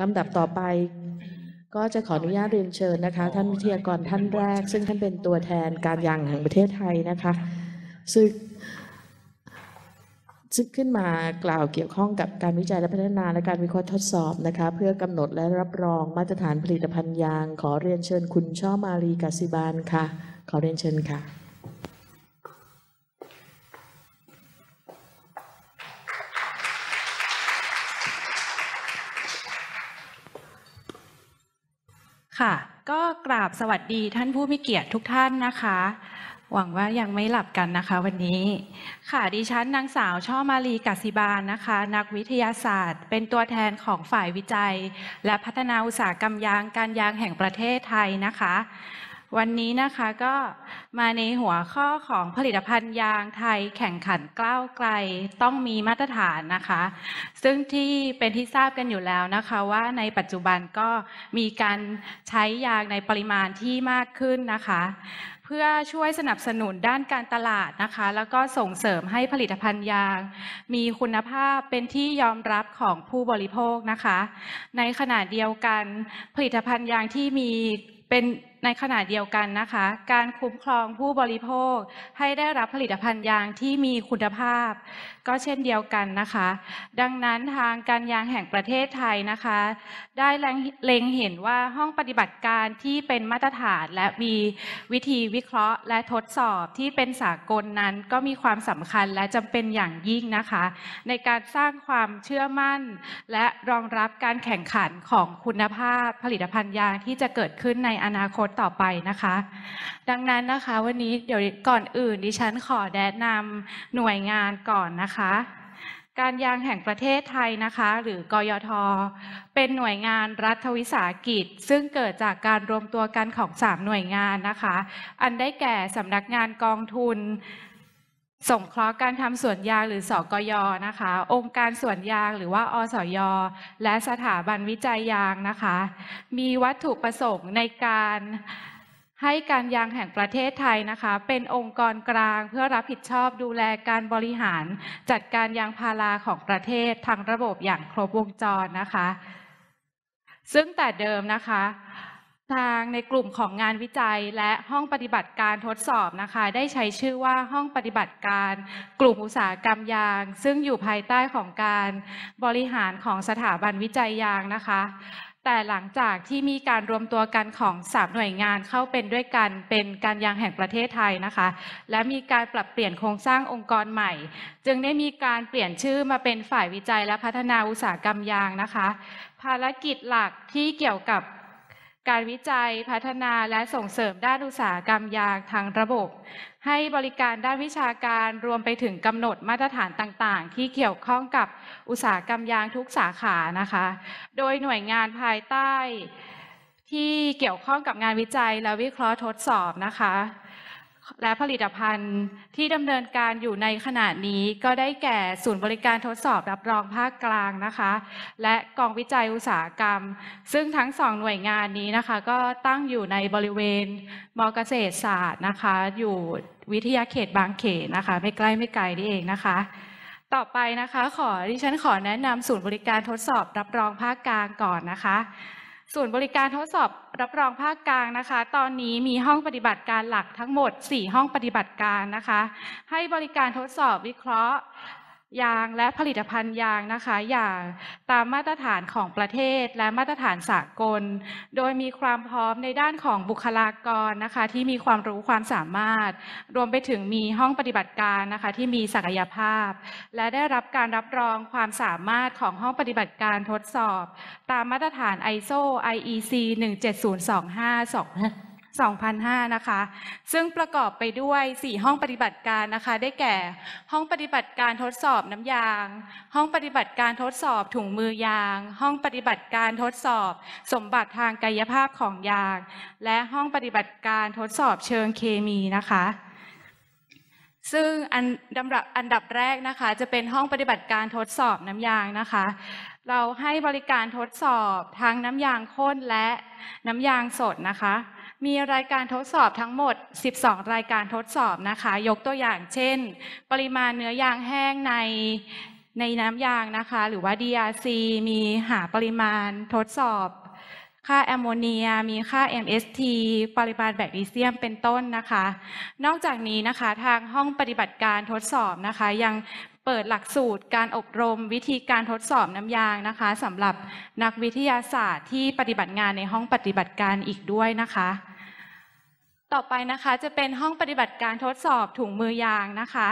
ลำดับต่อไป ก็จะขออนุญาตเรียนเชิญนะคะ ท่านวิทยากรท่านแรก ซึ่งท่านเป็นตัวแทนการยางแห่งประเทศไทยนะคะซึ่งซึ่งขึ้นมากล่าวเกี่ยวข้องกับการวิจัยและพัฒนาและการวิเคราะห์ทดสอบนะคะเพื่อกำหนดและรับรองมาตรฐานผลิตภัณฑ์ยาง ขอเรียนเชิญ คุณช่อมาลีกาสิบานค่ะ ขอเรียนเชิญค่ะค่ะ ก็กราบสวัสดีท่านผู้มีเกียรติทุกท่านนะคะ หวังว่ายังไม่หลับกันนะคะวันนี้ ค่ะดิฉันนางสาวช่อมาลีกัสิบาลนะคะ นักวิทยาศาสตร์เป็นตัวแทนของฝ่ายวิจัย และพัฒนาอุตสาหกรรมยางการยางแห่งประเทศไทยนะคะวันนี้นะคะก็มาในหัวข้อของผลิตภัณฑ์ยางไทยแข่งขันกล้าวไกลต้องมีมาตรฐานนะคะ ซึ่งที่เป็นที่ทราบกันอยู่แล้วนะคะว่าในปัจจุบันก็มีการใช้ยางในปริมาณที่มากขึ้นนะคะ เพื่อช่วยสนับสนุนด้านการตลาดนะคะ แล้วก็ส่งเสริมให้ผลิตภัณฑ์ยางมีคุณภาพเป็นที่ยอมรับของผู้บริโภคนะคะ ในขณะเดียวกัน ผลิตภัณฑ์ยางที่มีเป็นในขณะเดียวกันนะคะ การคุ้มครองผู้บริโภค ให้ได้รับผลิตภัณฑ์ยางที่มีคุณภาพ ก็เช่นเดียวกันนะคะ ดังนั้นทางการยางแห่งประเทศไทยนะคะ ได้เล็งเห็นว่าห้องปฏิบัติการที่เป็นมาตรฐานและมีวิธีวิเคราะห์และทดสอบที่เป็นสากลนั้นก็มีความสำคัญและจำเป็นอย่างยิ่งนะคะ ในการสร้างความเชื่อมั่น และรองรับการแข่งขันของคุณภาพ ผลิตภัณฑ์ยางที่จะเกิดขึ้นในอนาคตตต่อไปนะคะ ดังนั้นนะคะวันนี้เดี๋ยวก่อนอื่นดิฉันขอแนะนำหน่วยงานก่อนนะคะ การยางแห่งประเทศไทยนะคะ หรือกยทเป็นหน่วยงานรัฐวิสาหกิจ ซึ่งเกิดจากการรวมตัวกันของ 3 หน่วยงานนะคะ อันได้แก่สำนักงานกองทุนส่งเคราะห์การทำสวนยางหรือสกยนะคะ องค์การสวนยาง หรือว่าอสย และสถาบันวิจัยยางนะคะ มีวัตถุประสงค์ในการให้การยางแห่งประเทศไทยนะคะ เป็นองค์กรกลางเพื่อรับผิดชอบดูแลการบริหารจัดการยางพาราของประเทศทางระบบอย่างครบวงจรนะคะ ซึ่งแต่เดิมนะคะทางในกลุ่มของงานวิจัยและห้องปฏิบัติการทดสอบนะคะ ได้ใช้ชื่อว่าห้องปฏิบัติการกลุ่มอุตสาหกรรมยางซึ่งอยู่ภายใต้ของการบริหารของสถาบันวิจัยยางนะคะ แต่หลังจากที่มีการรวมตัวกันของสามหน่วยงานเข้าเป็นด้วยกันเป็นการยางแห่งประเทศไทยนะคะ และมีการปรับเปลี่ยนโครงสร้างองค์กรใหม่ จึงได้มีการเปลี่ยนชื่อมาเป็นฝ่ายวิจัยและพัฒนาอุตสาหกรรมยางนะคะ ภารกิจหลักที่เกี่ยวกับการวิจัยพัฒนาและส่งเสริมด้านอุตสาหกรรมยางทางระบบ ให้บริการด้านวิชาการรวมไปถึงกำหนดมาตรฐานต่างๆ ที่เกี่ยวข้องกับอุตสาหกรรมยางทุกสาขานะคะ โดยหน่วยงานภายใต้ ที่เกี่ยวข้องกับงานวิจัยและวิเคราะห์ทดสอบนะคะและผลิตภัณฑ์ที่ดำเนินการอยู่ในขณะนี้ก็ได้แก่ ศูนย์บริการทดสอบรับรองภาคกลางนะคะ และกองวิจัยอุตสาหกรรม ซึ่งทั้งสองหน่วยงานนี้นะคะ ก็ตั้งอยู่ในบริเวณมอเกษตรศาสตร์นะคะ อยู่วิทยาเขตบางเขนนะคะ ไม่ใกล้ไม่ไกลนี่เองนะคะ ต่อไปนะคะ ขอดิฉันขอแนะนำศูนย์บริการทดสอบ รับรองภาคกลางก่อนนะคะส่วนบริการทดสอบรับรองภาคกลางนะคะ ตอนนี้มีห้องปฏิบัติการหลักทั้งหมด 4 ห้องปฏิบัติการนะคะ ให้บริการทดสอบวิเคราะห์ยางและผลิตภัณฑ์ยางนะคะอย่างตามมาตรฐานของประเทศและมาตรฐานสากล โดยมีความพร้อมในด้านของบุคลากรนะคะที่มีความรู้ความสามารถ รวมไปถึงมีห้องปฏิบัติการนะคะที่มีศักยภาพ และได้รับการรับรองความสามารถของห้องปฏิบัติการทดสอบตามมาตรฐาน ISO IEC 17025 2005 นะคะ ซึ่งประกอบไปด้วย 4 ห้องปฏิบัติการนะคะ ได้แก่ ห้องปฏิบัติการทดสอบน้ำยาง ห้องปฏิบัติการทดสอบถุงมือยาง ห้องปฏิบัติการทดสอบ สมบัติทางกายภาพของยาง และห้องปฏิบัติการทดสอบเชิงเคมีนะคะ ซึ่งอันดับอันดับแรกนะคะ จะเป็นห้องปฏิบัติการทดสอบน้ำยางนะคะ เราให้บริการทดสอบทั้งน้ำยางข้นและน้ำยางสดนะคะมีรายการทดสอบทั้งหมด 12 รายการทดสอบนะคะ ยกตัวอย่างเช่นปริมาณเนื้อยางแห้งในในน้ำยางนะคะ หรือว่า DRC มีหาปริมาณทดสอบค่าแอมโมเนีย มีค่า MST ปริมาณแบคทีเซียมเป็นต้นนะคะ นอกจากนี้นะคะทางห้องปฏิบัติการทดสอบนะคะ ยังเปิดหลักสูตรการอบรม วิธีการทดสอบน้ำยางนะคะสำหรับนักวิทยาศาสตร์ที่ปฏิบัติงานในห้องปฏิบัติการอีกด้วยนะคะ ต่อไปนะคะจะเป็นห้องปฏิบัติการทดสอบถุงมือยางนะคะ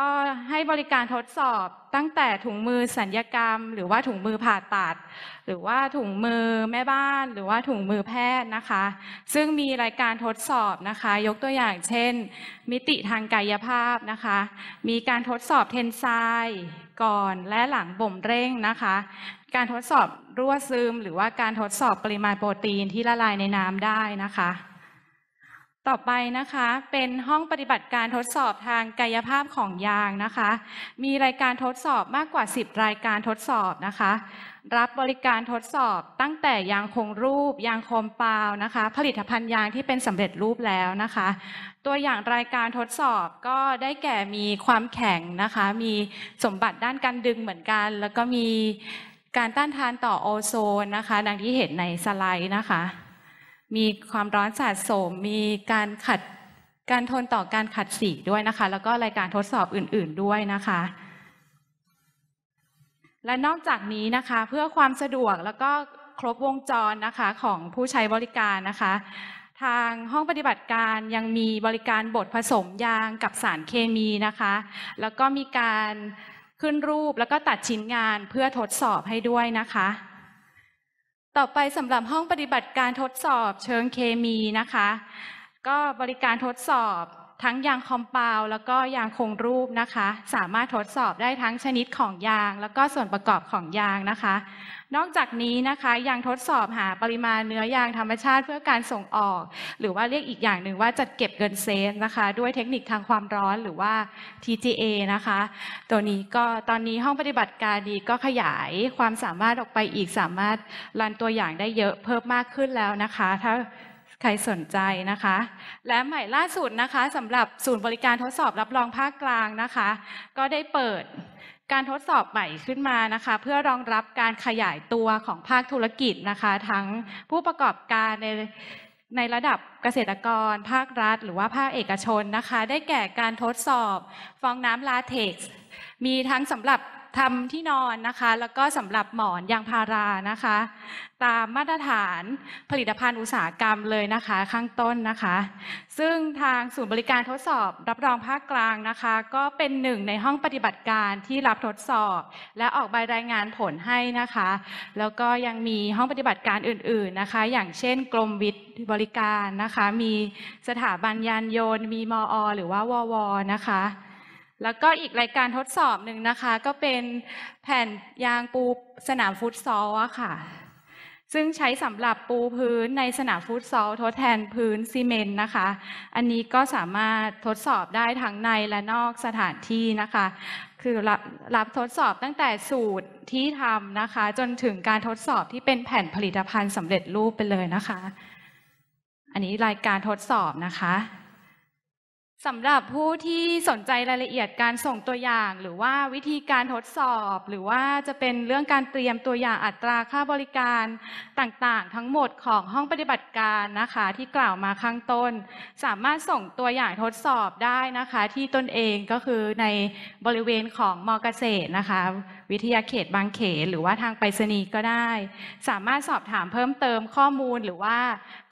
ก็ให้บริการทดสอบตั้งแต่ถุงมือสัญญกรรม หรือว่าถุงมือผ่าตัด หรือว่าถุงมือแม่บ้านหรือว่าถุงมือแพทย์นะคะ ซึ่งมีรายการทดสอบนะคะยกตัวอย่างเช่นมิติทางกายภาพนะคะ มีการทดสอบเทนไซก่อนและหลังบ่มเร่งนะคะ การทดสอบรั่วซึม หรือว่าการทดสอบปริมาณโปรตีนที่ละลายในน้ำได้นะคะต่อไปนะคะเป็นห้องปฏิบัติการทดสอบทางกายภาพของยางนะคะ มีรายการทดสอบมากกว่า 10 รายการทดสอบนะคะ รับบริการทดสอบตั้งแต่ยางคงรูปยางคมปาวนะคะ ผลิตภัณฑ์ยางที่เป็นสำเร็จรูปแล้วนะคะ ตัวอย่างรายการทดสอบก็ได้แก่มีความแข็งนะคะ มีสมบัติด้านการดึงเหมือนกัน แล้วก็มีการต้านทานต่อโอโซนนะคะ ดังที่เห็นในสไลด์นะคะมีความร้อนสะสมมีการขัดการทนต่อการขัดสีด้วยนะคะ แล้วก็รายการทดสอบอื่น ๆด้วยนะคะ และนอกจากนี้นะคะ เพื่อความสะดวกแล้วก็ครบวงจรนะคะของผู้ใช้บริการนะคะ ทางห้องปฏิบัติการยังมีบริการบทผสมยางกับสารเคมีนะคะ แล้วก็มีการขึ้นรูปแล้วก็ตัดชิ้นงานเพื่อทดสอบให้ด้วยนะคะต่อไปสำหรับห้องปฏิบัติการทดสอบเชิงเคมีนะคะ ก็บริการทดสอบทั้งยางคอมเพลแล้วก็ยางคงรูปนะคะ สามารถทดสอบได้ทั้งชนิดของยาง แล้วก็ส่วนประกอบของยางนะคะ นอกจากนี้นะคะยังทดสอบหาปริมาณเนื้อยางธรรมชาติเพื่อการส่งออก หรือว่าเรียกอีกอย่างหนึ่งว่าจัดเก็บเงินเซนนะคะ ด้วยเทคนิคทางความร้อนหรือว่า TGA นะคะ ตัวนี้ก็ตอนนี้ห้องปฏิบัติการดีก็ขยายความสามารถออกไปอีกสามารถรันตัวอย่างได้เยอะเพิ่มมากขึ้นแล้วนะคะถ้าใครสนใจนะคะ และใหม่ล่าสุดนะคะสำหรับศูนย์บริการทดสอบรับรองภาคกลางนะคะ ก็ได้เปิดการทดสอบใหม่ขึ้นมานะคะ เพื่อรองรับการขยายตัวของภาคธุรกิจนะคะ ทั้งผู้ประกอบการในในระดับเกษตรกร ภาครัฐ หรือว่าภาคเอกชนนะคะ ได้แก่การทดสอบฟองน้ำลาเท็กซ์มีทั้งสำหรับทำที่นอนนะคะแล้วก็สำหรับหมอนยางพารานะคะ ตามมาตรฐานผลิตภัณฑ์อุตสาหกรรมเลยนะคะข้างต้นนะคะ ซึ่งทางศูนย์บริการทดสอบรับรองภาคกลางนะคะ ก็เป็นหนึ่งในห้องปฏิบัติการที่รับทดสอบและออกใบรายงานผลให้นะคะ แล้วก็ยังมีห้องปฏิบัติการอื่น ๆนะคะ อย่างเช่นกรมวิทย์บริการนะคะ มีสถาบันยานยนต์มีมอหรือว่าววนะคะแล้วก็อีกรายการทดสอบหนึ่งนะคะ ก็เป็นแผ่นยางปูสนามฟุตซอลอะค่ะ ซึ่งใช้สำหรับปูพื้นในสนามฟุตซอลทดแทนพื้นซีเมนต์นะคะ อันนี้ก็สามารถทดสอบได้ทั้งในและนอกสถานที่นะคะ คือรรับทดสอบตั้งแต่สูตรที่ทำนะคะ จนถึงการทดสอบที่เป็นแผ่นผลิตภัณฑ์สำเร็จรูปไปเลยนะคะ อันนี้รายการทดสอบนะคะสำหรับผู้ที่สนใจรายละเอียดการส่งตัวอย่าง หรือว่าวิธีการทดสอบ หรือว่าจะเป็นเรื่องการเตรียมตัวอย่างอัตราค่าบริการต่างๆ ทั้งหมดของห้องปฏิบัติการนะคะที่กล่าวมาข้างต้น สามารถส่งตัวอย่างทดสอบได้นะคะที่ตนเองก็คือในบริเวณของมอเกษตรนะคะวิทยาเขตบางเขนหรือว่าทางไปรษณีย์ก็ได้ สามารถสอบถามเพิ่มเติมข้อมูลหรือว่า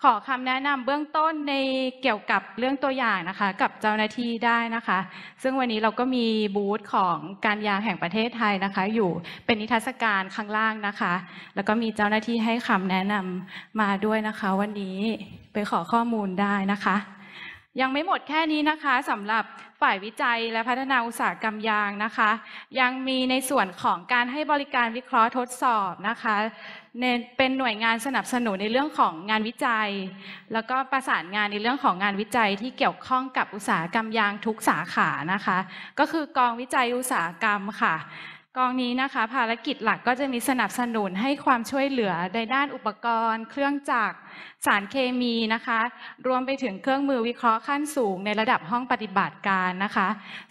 ขอคำแนะนำเบื้องต้นในเกี่ยวกับเรื่องตัวอย่างนะคะ กับเจ้าหน้าที่ได้นะคะ ซึ่งวันนี้เราก็มีบูธของการยางแห่งประเทศไทยนะคะ อยู่เป็นนิทรรศการข้างล่างนะคะ แล้วก็มีเจ้าหน้าที่ให้คำแนะนำมาด้วยนะคะ วันนี้ไปขอข้อมูลได้นะคะยังไม่หมดแค่นี้นะคะสำหรับฝ่ายวิจัยและพัฒนาอุตสาหกรรมยางนะคะ ยังมีในส่วนของการให้บริการวิเคราะห์ทดสอบนะคะเป็นหน่วยงานสนับสนุนในเรื่องของงานวิจัย แล้วก็ประสานงานในเรื่องของงานวิจัย ที่เกี่ยวข้องกับอุตสาหกรรมยางทุกสาขานะคะ ก็คือกองวิจัยอุตสาหกรรมค่ะกองนี้นะคะ ภารกิจหลักก็จะมีสนับสนุนให้ความช่วยเหลือในด้านอุปกรณ์ เครื่องจักรสารเคมีนะคะ รวมไปถึงเครื่องมือวิเคราะห์ขั้นสูงในระดับห้องปฏิบัติการนะคะ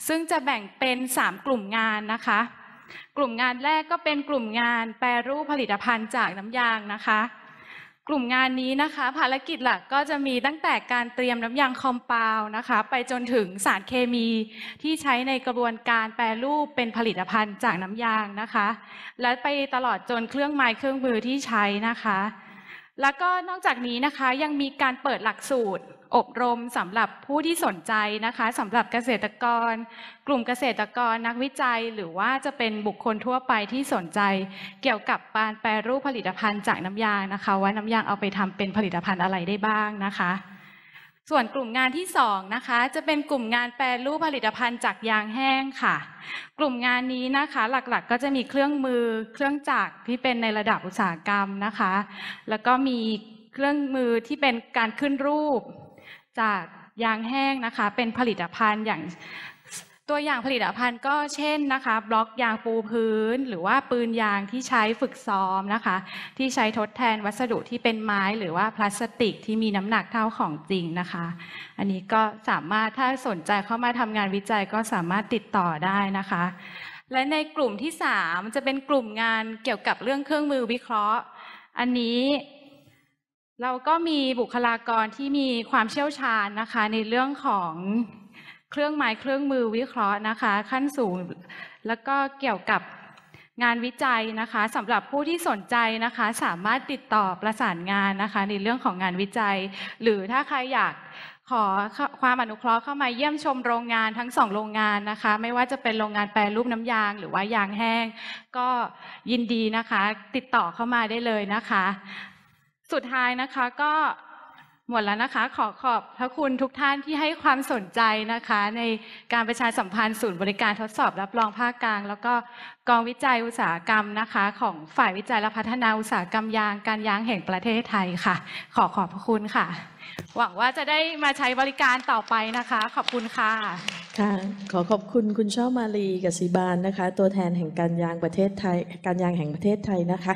ซึ่งจะแบ่งเป็น 3 กลุ่มงานนะคะ กลุ่มงานแรกก็เป็นกลุ่มงานแปรรูปผลิตภัณฑ์จากน้ำยางนะคะกลุ่มงานนี้นะคะ ภารกิจหลักก็จะมีตั้งแต่การเตรียมน้ำยางคอมเปลนะคะไปจนถึงสารเคมีที่ใช้ในกระบวนการแปรรูปเป็นผลิตภัณฑ์จากน้ำยางนะคะ และไปตลอดจนเครื่องไม้เครื่องมือที่ใช้นะคะ แล้วก็นอกจากนี้นะคะยังมีการเปิดหลักสูตรอบรมสำหรับผู้ที่สนใจนะคะสำหรับเกษตรกร กลุ่มเกษตรกรนักวิจัย หรือว่าจะเป็นบุคคลทั่วไปที่สนใจ เกี่ยวกับการแปรรูปผลิตภัณฑ์จากน้ำยางนะคะ ว่าน้ำยางเอาไปทำเป็นผลิตภัณฑ์อะไรได้บ้างนะคะ ส่วนกลุ่มงานที่2นะคะจะเป็นกลุ่มงานแปรรูปผลิตภัณฑ์จากยางแห้งค่ะ กลุ่มงานนี้นะคะหลักๆก็จะมีเครื่องมือเครื่องจักรที่เป็นในระดับอุตสาหกรรมนะคะ แล้วก็มีเครื่องมือที่เป็นการขึ้นรูปจากยางแห้งนะคะเป็นผลิตภัณฑ์อย่างตัวอย่างผลิตภัณฑ์ก็เช่นนะคะบล็อกยางปูพื้น หรือว่าปืนยางที่ใช้ฝึกซ้อมนะคะที่ใช้ทดแทน วัสดุที่เป็นไม้ หรือว่าพลาสติกที่มีน้ำหนักเท่าของจริงนะคะ อันนี้ก็สามารถถ้าสนใจเข้ามาทำงานวิจัยก็สามารถติดต่อได้นะคะ และในกลุ่มที่ 3 จะเป็นกลุ่มงานเกี่ยวกับเรื่องเครื่องมือวิเคราะห์ อันนี้เราก็มีบุคลากรที่มีความเชี่ยวชาญนะคะ ในเรื่องของเครื่องไม้ เครื่องมือวิเคราะห์นะคะขั้นสูง แล้วก็เกี่ยวกับงานวิจัยนะคะสำหรับผู้ที่สนใจนะคะ สามารถติดต่อประสานงานนะคะ ในเรื่องของงานวิจัย หรือถ้าใครอยากขอความอนุเคราะห์เข้ามาเยี่ยมชมโรงงานทั้งสองโรงงานนะคะ ไม่ว่าจะเป็นโรงงานแปรรูปน้ำยาง หรือว่ายางแห้ง ก็ยินดีนะคะติดต่อเข้ามาได้เลยนะคะสุดท้ายนะคะก็หมดแล้วนะคะขอขอบพระคุณทุกท่านที่ให้ความสนใจนะคะในการประชาสัมพันธ์ศูนย์บริการทดสอบ รับรองภาคกลาง แล้วก็กองวิจัยอุตสาหกรรมนะคะ ของฝ่ายวิจัยและพัฒนาอุตสาหกรรมยาง การยางแห่งประเทศไทยค่ะ ขอขอบพระคุณค่ะ หวังว่าจะได้มาใช้บริการต่อไปนะคะ ขอบคุณค่ะค่ะ ขอขอบคุณคุณช่อมาลีกับสีบานนะคะ ตัวแทนแห่งการยางประเทศไทย การยางแห่งประเทศไทยนะคะ